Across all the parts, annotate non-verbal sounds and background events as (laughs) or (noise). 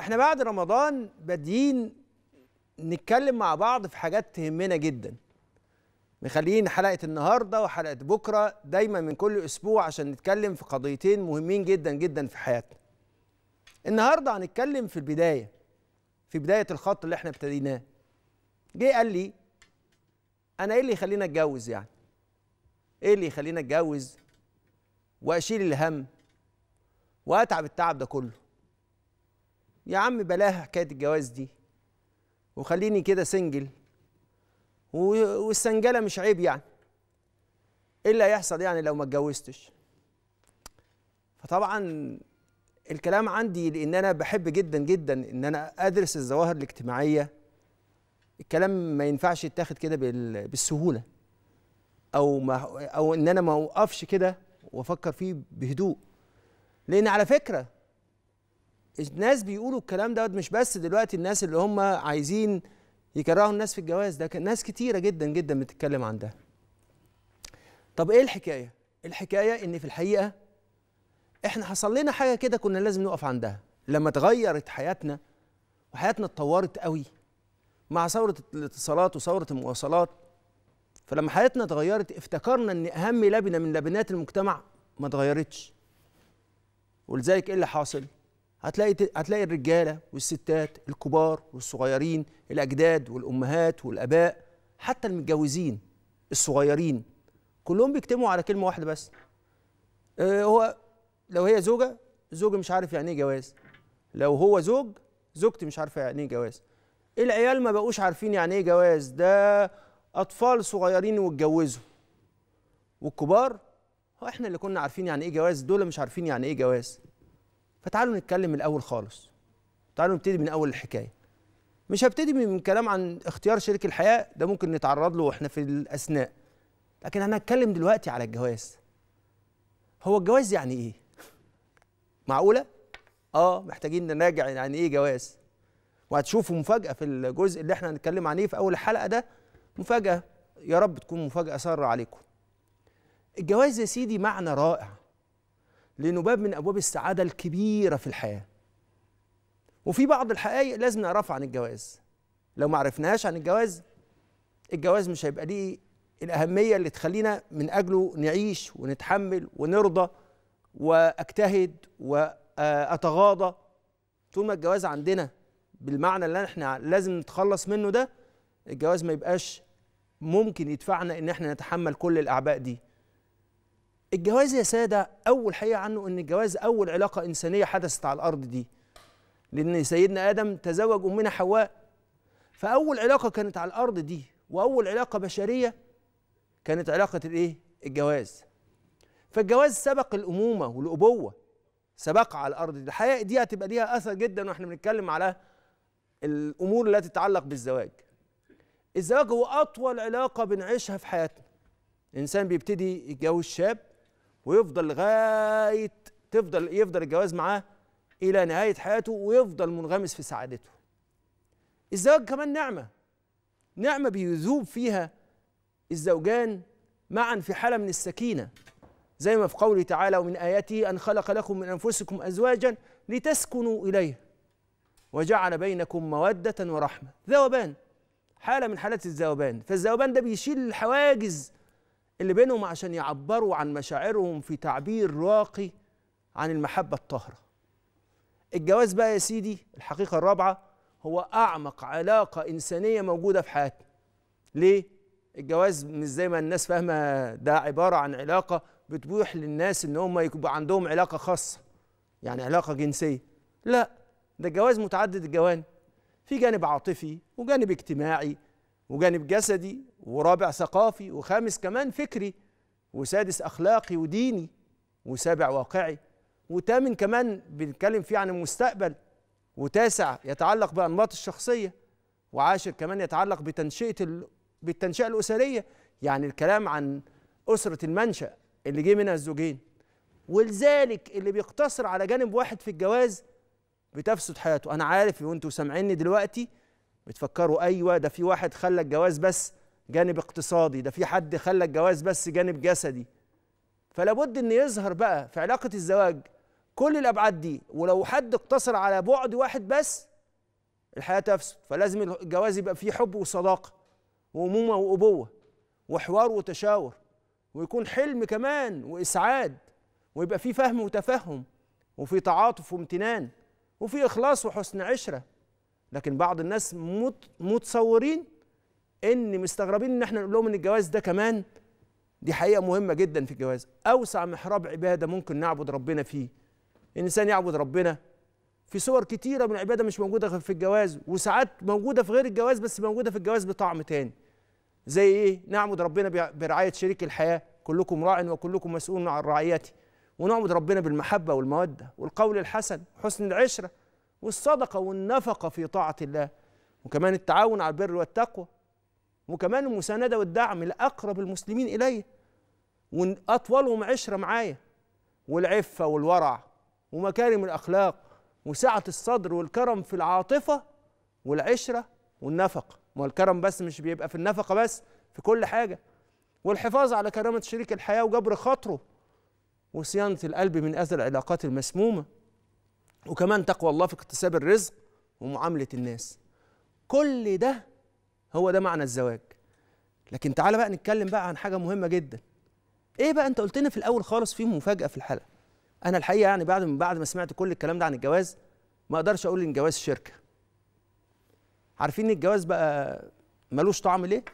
احنا بعد رمضان بادئين نتكلم مع بعض في حاجات تهمنا جدا مخليين حلقه النهارده وحلقه بكره دايما من كل اسبوع عشان نتكلم في قضيتين مهمين جدا جدا في حياتنا النهارده هنتكلم في البدايه في بدايه الخط اللي احنا ابتديناه جه قال لي انا ايه اللي يخليني اتجوز يعني ايه اللي يخليني اتجوز واشيل الهم واتعب التعب ده كله يا عم بلاها حكايه الجواز دي وخليني كده سنجل والسنجله مش عيب يعني ايه اللي هيحصل يعني لو ما اتجوزتش فطبعا الكلام عندي لان انا بحب جدا جدا ان انا ادرس الظواهر الاجتماعيه الكلام ما ينفعش يتاخد كده بالسهوله او ما او ان انا ما اوقفش كده وافكر فيه بهدوء لان على فكره الناس بيقولوا الكلام دوت مش بس دلوقتي الناس اللي هم عايزين يكرهوا الناس في الجواز ده كان ناس كتيره جدا جدا بتتكلم عن ده طب ايه الحكايه الحكايه ان في الحقيقه احنا حصل لنا حاجه كده كنا لازم نقف عندها لما اتغيرت حياتنا وحياتنا اتطورت قوي مع ثوره الاتصالات وثوره المواصلات فلما حياتنا اتغيرت افتكرنا ان اهم لبنه من لبنات المجتمع ما اتغيرتش ولذلك ايه اللي حاصل هتلاقي هتلاقي الرجاله والستات الكبار والصغيرين الاجداد والامهات والاباء حتى المتجوزين الصغيرين كلهم بيكتموا على كلمه واحده بس آه، هو لو هي زوجه زوج مش عارف يعني ايه جواز لو هو زوج زوجتي مش عارفه يعني ايه جواز العيال ما بقوش عارفين يعني ايه جواز ده اطفال صغيرين واتجوزوا والكبار هو احنا اللي كنا عارفين يعني ايه جواز دول مش عارفين يعني ايه جواز فتعالوا نتكلم من الاول خالص تعالوا نبتدي من اول الحكايه مش هبتدي من كلام عن اختيار شريك الحياه ده ممكن نتعرض له واحنا في الاثناء لكن انا هتكلم دلوقتي على الجواز هو الجواز يعني ايه معقوله اه محتاجين نراجع يعني ايه جواز وهتشوفوا مفاجاه في الجزء اللي احنا هنتكلم عليه في اول الحلقه ده مفاجاه يا رب تكون مفاجاه ساره عليكم الجواز يا سيدي معنى رائع لأنه باب من أبواب السعادة الكبيرة في الحياة وفي بعض الحقائق لازم نعرفها عن الجواز لو ما عرفناهاش عن الجواز الجواز مش هيبقى ليه الأهمية اللي تخلينا من أجله نعيش ونتحمل ونرضى وأجتهد وأتغاضى طول ما الجواز عندنا بالمعنى اللي احنا لازم نتخلص منه ده الجواز ما يبقاش ممكن يدفعنا ان احنا نتحمل كل الاعباء دي الجواز يا ساده اول حقيقه عنه ان الجواز اول علاقه انسانيه حدثت على الارض دي لان سيدنا ادم تزوج امنا حواء فاول علاقه كانت على الارض دي واول علاقه بشريه كانت علاقه الايه الجواز فالجواز سبق الامومه والابوه سبق على الارض دي الحقيقه دي هتبقى ليها اثر جدا واحنا بنتكلم على الامور التي تتعلق بالزواج الزواج هو اطول علاقه بنعيشها في حياتنا الانسان بيبتدي يتجوز شاب ويفضل لغايه تفضل يفضل الجواز معاه الى نهايه حياته ويفضل منغمس في سعادته الزواج كمان نعمه نعمه بيذوب فيها الزوجان معا في حاله من السكينه زي ما في قوله تعالى ومن اياته ان خلق لكم من انفسكم ازواجا لتسكنوا اليه وجعل بينكم موده ورحمه ذوبان حاله من حالات الذوبان فالذوبان ده بيشيل الحواجز اللي بينهم عشان يعبروا عن مشاعرهم في تعبير راقي عن المحبة الطاهرة الجواز بقى يا سيدي الحقيقة الرابعة هو أعمق علاقة إنسانية موجودة في حياتنا ليه؟ الجواز مش زي ما الناس فاهمة ده عبارة عن علاقة بتبوح للناس إن هم يبقى عندهم علاقة خاصة يعني علاقة جنسية لا ده الجواز متعدد الجوانب في جانب عاطفي وجانب اجتماعي وجانب جسدي ورابع ثقافي وخامس كمان فكري وسادس اخلاقي وديني وسابع واقعي وثامن كمان بنتكلم فيه عن المستقبل وتاسع يتعلق بانماط الشخصيه وعاشر كمان يتعلق بتنشئه ال... بالتنشئه الاسريه يعني الكلام عن اسره المنشا اللي جه منها الزوجين ولذلك اللي بيقتصر على جانب واحد في الجواز بتفسد حياته انا عارف وانتوا سامعيني دلوقتي بتفكروا ايوه ده في واحد خلى الجواز بس جانب اقتصادي ده في حد خلى الجواز بس جانب جسدي فلابد ان يظهر بقى في علاقه الزواج كل الابعاد دي ولو حد اقتصر على بعد واحد بس الحياه تفسد فلازم الجواز يبقى فيه حب وصداقه وامومه وابوه وحوار وتشاور ويكون حلم كمان واسعاد ويبقى فيه فهم وتفهم وفي تعاطف وامتنان وفي اخلاص وحسن عشره لكن بعض الناس متصورين ان مستغربين ان احنا نقول لهم ان الجواز ده كمان دي حقيقه مهمه جدا في الجواز اوسع محراب عباده ممكن نعبد ربنا فيه الانسان يعبد ربنا في صور كتيره من العباده مش موجوده في الجواز وساعات موجوده في غير الجواز بس موجوده في الجواز بطعم تاني زي ايه نعبد ربنا برعايه شريك الحياه كلكم راع وكلكم مسؤول عن رعيته ونعبد ربنا بالمحبه والموده والقول الحسن حسن العشره والصدقة والنفقة في طاعة الله وكمان التعاون على البر والتقوى وكمان المساندة والدعم لأقرب المسلمين الي وأطولهم عشرة معايا والعفة والورع ومكارم الأخلاق وسعة الصدر والكرم في العاطفة والعشرة والنفقة ما الكرم بس مش بيبقى في النفقة بس في كل حاجة والحفاظ على كرامة شريك الحياة وجبر خاطره وصيانة القلب من أذى العلاقات المسمومة وكمان تقوى الله في اكتساب الرزق ومعاملة الناس كل ده هو ده معنى الزواج لكن تعالى بقى نتكلم بقى عن حاجة مهمة جدا ايه بقى انت قلت لنا في الاول خالص في مفاجأة في الحلقة انا الحقيقة يعني بعد من بعد ما سمعت كل الكلام ده عن الجواز ما اقدرش اقول ان الجواز شركة عارفين ان الجواز بقى ملوش طعم ليه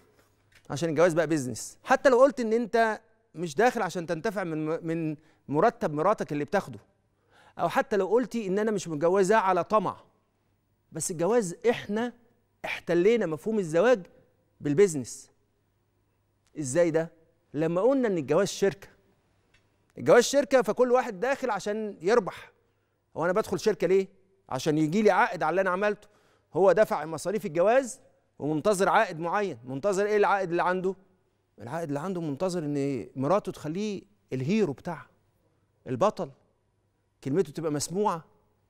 عشان الجواز بقى بيزنس حتى لو قلت ان انت مش داخل عشان تنتفع من من مرتب مراتك اللي بتاخده او حتى لو قلتي ان انا مش متجوزاه على طمع بس الجواز احنا احتلينا مفهوم الزواج بالبزنس ازاي ده لما قلنا ان الجواز شركه الجواز شركه فكل واحد داخل عشان يربح هو انا بدخل شركه ليه عشان يجي لي عائد على اللي انا عملته هو دفع مصاريف الجواز ومنتظر عائد معين منتظر ايه العائد اللي عنده العائد اللي عنده منتظر ان مراته تخليه الهيرو بتاعها البطل كلمته تبقى مسموعه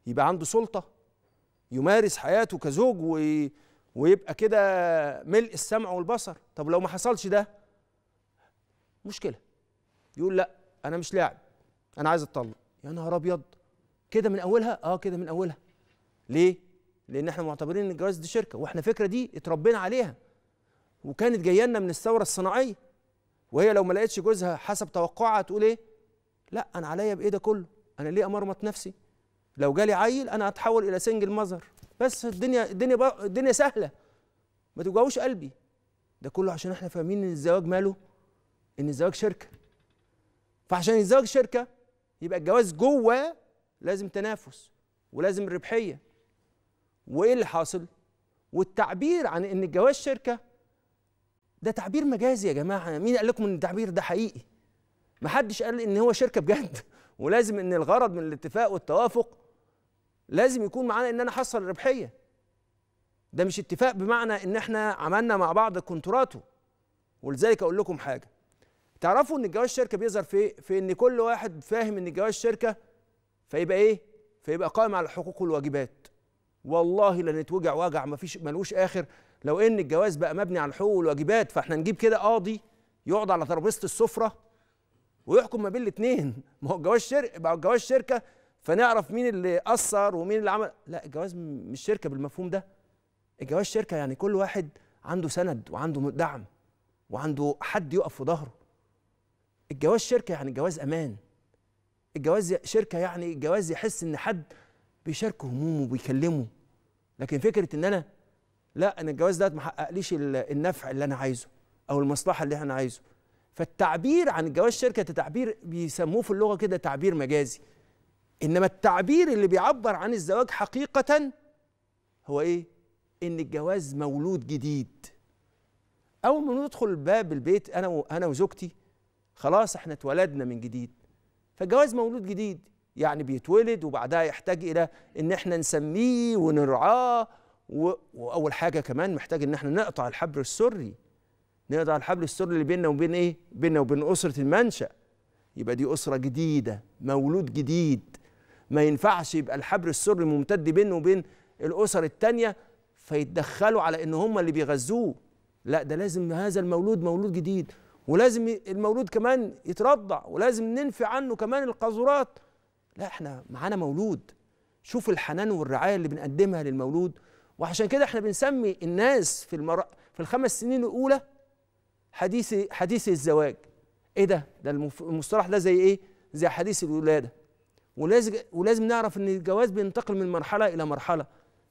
يبقى عنده سلطه يمارس حياته كزوج وي ويبقى كده ملء السمع والبصر طب لو ما حصلش ده مشكله يقول لا انا مش لاعب انا عايز اتطلق يا نهار ابيض كده من اولها اه كده من اولها ليه لان احنا معتبرين ان الجواز دي شركه واحنا فكره دي اتربينا عليها وكانت جايه لنا من الثوره الصناعيه وهي لو ما لقتش جوزها حسب توقعها تقول ايه لا انا عليا بايه ده كله انا ليه امرمط نفسي لو جالي عيل انا هتحول الى سنجل مذر بس الدنيا الدنيا الدنيا سهله ما توجعوش قلبي ده كله عشان احنا فاهمين ان الزواج ماله ان الزواج شركه فعشان الزواج شركه يبقى الجواز جوه لازم تنافس ولازم ربحيه وايه اللي حاصل والتعبير عن ان الجواز شركه ده تعبير مجازي يا جماعه مين قال لكم ان التعبير ده حقيقي محدش قال ان هو شركه بجد ولازم ان الغرض من الاتفاق والتوافق لازم يكون معانا ان انا احصل الربحيه ده مش اتفاق بمعنى ان احنا عملنا مع بعض كونتراتو ولذلك اقول لكم حاجه تعرفوا ان جواز الشركه بيظهر في في ان كل واحد فاهم ان جواز الشركه فيبقى ايه فيبقى قائم على الحقوق والواجبات والله لنتوجع وجع مفيش ملوش اخر لو ان الجواز بقى مبني على الحقوق والواجبات فاحنا نجيب كده قاضي يقعد على ترابيزه السفره ويحكم ما بين الاثنين (laughs) ما هو الجواز شركه ما هو الجواز شركه فنعرف مين اللي قصر ومين اللي عمل لا الجواز مش شركه بالمفهوم ده الجواز شركه يعني كل واحد عنده سند وعنده دعم وعنده حد يقف في ظهره الجواز شركه يعني الجواز امان الجواز شركه يعني الجواز يحس ان حد بيشاركه همومه وبيكلمه لكن فكره ان انا لا انا الجواز ده ما حققليش النفع اللي انا عايزه او المصلحه اللي انا عايزه فالتعبير عن جواز شركة تعبير بيسموه في اللغة كده تعبير مجازي إنما التعبير اللي بيعبر عن الزواج حقيقة هو إيه؟ إن الجواز مولود جديد أول ما ندخل باب البيت أنا وأنا وزوجتي خلاص إحنا اتولدنا من جديد فالجواز مولود جديد يعني بيتولد وبعدها يحتاج إلى إن إحنا نسميه ونرعاه وأول حاجة كمان محتاج إن إحنا نقطع الحبر السري نقطع الحبل السر اللي بيننا وبين ايه بيننا وبين اسره المنشا يبقى دي اسره جديده مولود جديد ما ينفعش يبقى الحبل السر ممتد بينه وبين الاسر التانيه فيتدخلوا على ان هم اللي بيغذوه لا ده لازم هذا المولود مولود جديد ولازم المولود كمان يترضع ولازم ننفي عنه كمان القاذورات لا احنا معانا مولود شوف الحنان والرعايه اللي بنقدمها للمولود وعشان كده احنا بنسمي الناس في المر... في الخمس سنين الاولى حديث حديث الزواج ايه ده ده المصطلح ده زي ايه زي حديث الولاده ولازم ولازم نعرف ان الجواز بينتقل من مرحله الى مرحله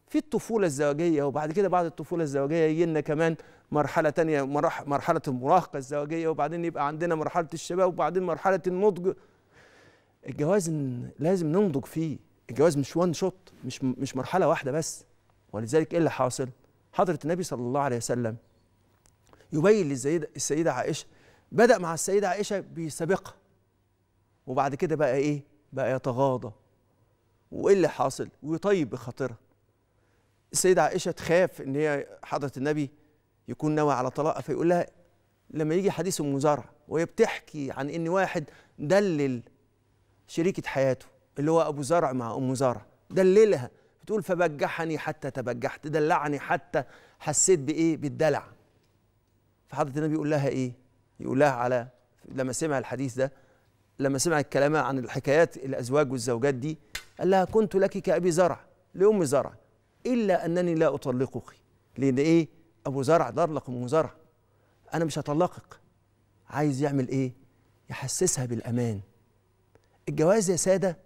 في الطفوله الزواجيه وبعد كده بعد الطفوله الزواجيه يجي لنا كمان مرحله تانية مرحله المراهقه الزواجيه وبعدين يبقى عندنا مرحله الشباب وبعدين مرحله النضج الجواز لازم ننضج فيه الجواز مش وان شوت مش مش مرحله واحده بس ولذلك ايه اللي حاصل حضره النبي صلى الله عليه وسلم يبين للسيدة السيدة عائشة بدأ مع السيدة عائشة بيسابقها وبعد كده بقى إيه بقى يتغاضى وإيه اللي حاصل ويطيب بخاطرها السيدة عائشة تخاف إن هي حضرة النبي يكون نوى على طلاقها فيقول لها لما يجي حديث المزارع وهي بتحكي عن إن واحد دلل شريكة حياته اللي هو أبو زرع مع أم زرع دللها بتقول فبجحني حتى تبجحت دلعني حتى حسيت بإيه بالدلع فحضرة النبي يقول لها إيه؟ يقول لها على لما سمع الحديث ده لما سمع الكلام عن الحكايات الأزواج والزوجات دي قال لها كنت لك كأبي زرع لأم زرع إلا أنني لا أطلقك لأن إيه؟ أبو زرع ضرلق أم زرع أنا مش هطلقك عايز يعمل إيه؟ يحسسها بالأمان الجواز يا سادة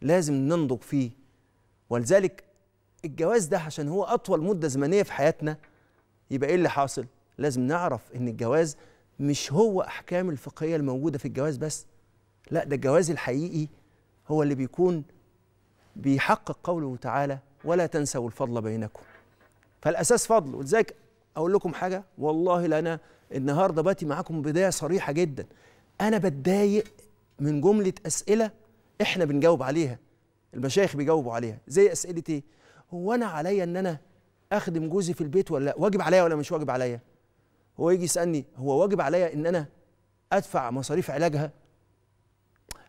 لازم ننضج فيه ولذلك الجواز ده عشان هو أطول مدة زمنية في حياتنا يبقى إيه اللي حاصل؟ لازم نعرف ان الجواز مش هو احكام الفقهيه الموجوده في الجواز بس لا ده الجواز الحقيقي هو اللي بيكون بيحقق قوله تعالى ولا تنسوا الفضل بينكم فالاساس فضل ولذلك اقول لكم حاجه والله لا انا النهارده باتي معاكم بدايه صريحه جدا انا بتضايق من جمله اسئله احنا بنجاوب عليها المشايخ بيجاوبوا عليها زي اسئله ايه هو انا عليا ان انا اخدم جوزي في البيت ولا لا واجب عليا ولا مش واجب عليا هو يجي يسالني هو واجب عليا ان انا ادفع مصاريف علاجها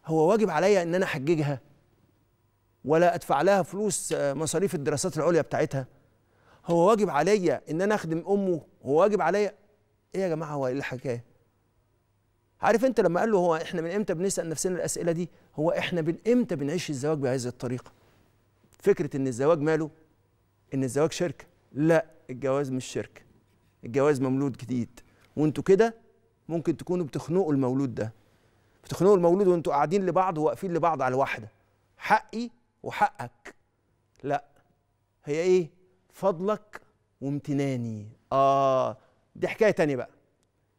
هو واجب عليا ان انا احججها ولا ادفع لها فلوس آه، مصاريف الدراسات العليا بتاعتها هو واجب عليا ان انا اخدم امه هو واجب عليا ايه يا جماعه هو ايه الحكايه عارف انت لما قال له هو احنا من امتى بنسال نفسنا الاسئله دي هو احنا من امتى بنعيش الزواج بهذه الطريقه فكره ان الزواج ماله ان الزواج شركه لا الجواز مش شركه الجواز مولود جديد وانتوا كده ممكن تكونوا بتخنقوا المولود ده بتخنقوا المولود وانتوا قاعدين لبعض وواقفين لبعض على واحده حقي وحقك لا هي ايه فضلك وامتناني اه دي حكايه تانية بقى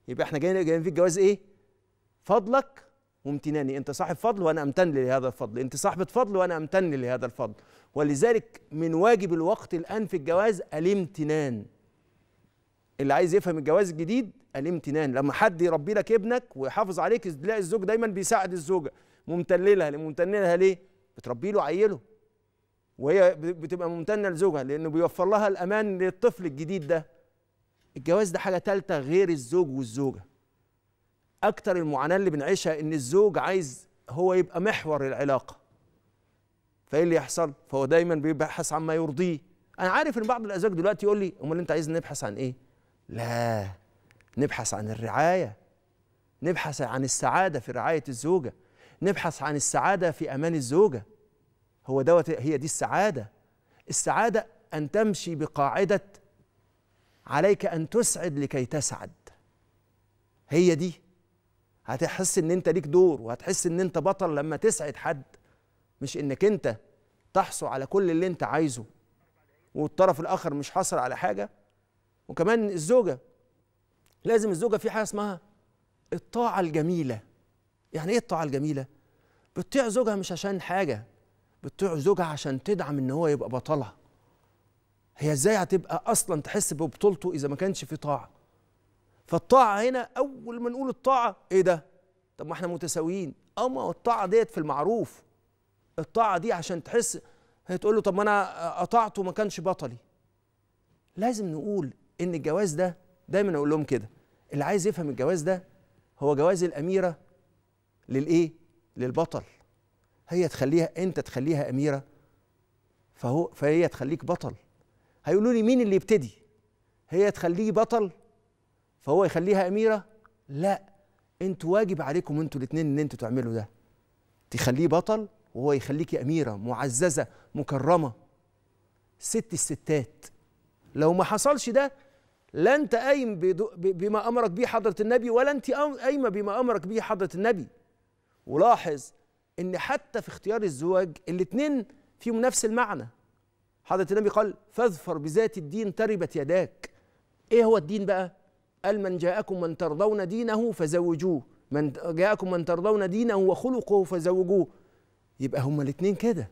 يبقى احنا جايين جايين في الجواز ايه فضلك وامتناني انت صاحب فضل وانا امتن لهذا الفضل انت صاحبه فضل وانا امتن لهذا الفضل ولذلك من واجب الوقت الان في الجواز الامتنان اللي عايز يفهم الجواز الجديد الامتنان لما حد يربي لك ابنك ويحافظ عليك تلاقي الزوج دايما بيساعد الزوجه ممتللها ممتنلها ليه؟ بتربي له عيله وهي بتبقى ممتنه لزوجها لانه بيوفر لها الامان للطفل الجديد ده الجواز ده حاجه ثالثه غير الزوج والزوجه اكتر المعاناه اللي بنعيشها ان الزوج عايز هو يبقى محور العلاقه فايه اللي يحصل فهو دايما بيبحث عن ما يرضيه انا عارف ان بعض الازواج دلوقتي يقول لي امال انت عايز نبحث عن ايه لا نبحث عن الرعاية نبحث عن السعادة في رعاية الزوجة نبحث عن السعادة في أمان الزوجة هو دوت هي دي السعادة السعادة أن تمشي بقاعدة عليك أن تسعد لكي تسعد هي دي هتحس ان انت ليك دور وهتحس ان انت بطل لما تسعد حد مش انك انت تحصل على كل اللي انت عايزه والطرف الاخر مش حاصل على حاجه وكمان الزوجه لازم الزوجه في حاجه اسمها الطاعه الجميله يعني ايه الطاعه الجميله بتطيع زوجها مش عشان حاجه بتطيع زوجها عشان تدعم ان هو يبقى بطلها هي ازاي هتبقى اصلا تحس ببطولته اذا ما كانش في طاعه فالطاعه هنا اول ما نقول الطاعه ايه ده طب ما احنا متساويين اما أه، الطاعه ديت في المعروف الطاعه دي عشان تحس هتقول له طب ما انا اطعته ما كانش بطلي لازم نقول ان الجواز ده دايما اقول لهم كده اللي عايز يفهم الجواز ده هو جواز الاميره للايه للبطل هي تخليها انت تخليها اميره فهو فهي تخليك بطل هيقولوا لي مين اللي يبتدي هي تخليه بطل فهو يخليها اميره لا انتوا واجب عليكم انتوا الاثنين ان انتوا تعملوا ده تخليه بطل وهو يخليكي اميره معززه مكرمه ست الستات لو ما حصلش ده لا انت قايم بما امرك به حضره النبي ولا انت قايمه بما امرك به حضره النبي ولاحظ ان حتى في اختيار الزواج الاثنين فيهم نفس المعنى حضره النبي قال فاظفر بذات الدين تربت يداك ايه هو الدين بقى قال من جاءكم من ترضون دينه فزوجوه من جاءكم من ترضون دينه وخلقه فزوجوه يبقى هما الاثنين كده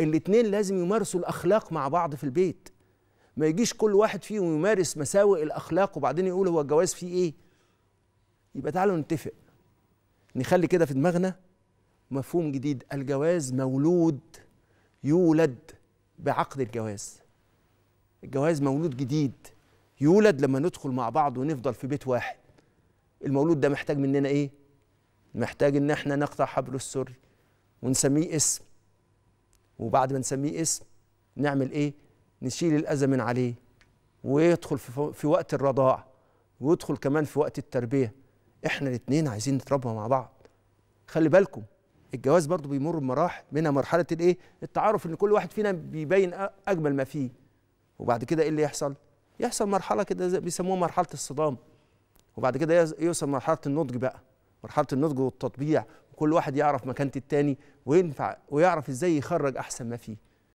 الاثنين لازم يمارسوا الاخلاق مع بعض في البيت ما يجيش كل واحد فيهم يمارس مساوئ الاخلاق وبعدين يقول هو الجواز فيه ايه يبقى تعالوا نتفق نخلي كده في دماغنا مفهوم جديد الجواز مولود يولد بعقد الجواز الجواز مولود جديد يولد لما ندخل مع بعض ونفضل في بيت واحد المولود ده محتاج مننا ايه محتاج ان احنا نقطع حبل السر ونسميه اسم وبعد ما نسميه اسم نعمل ايه نشيل الأذى من عليه ويدخل في وقت الرضاع ويدخل كمان في وقت التربية احنا الاثنين عايزين نتربى مع بعض خلي بالكم الجواز برضو بيمر بمراحل منها مرحلة الايه التعارف ان كل واحد فينا بيبين أجمل ما فيه وبعد كده ايه اللي يحصل يحصل مرحلة كده بيسموها مرحلة الصدام وبعد كده يوصل مرحلة النضج بقى مرحلة النضج والتطبيع وكل واحد يعرف مكانة التاني وينفع ويعرف ازاي يخرج أحسن ما فيه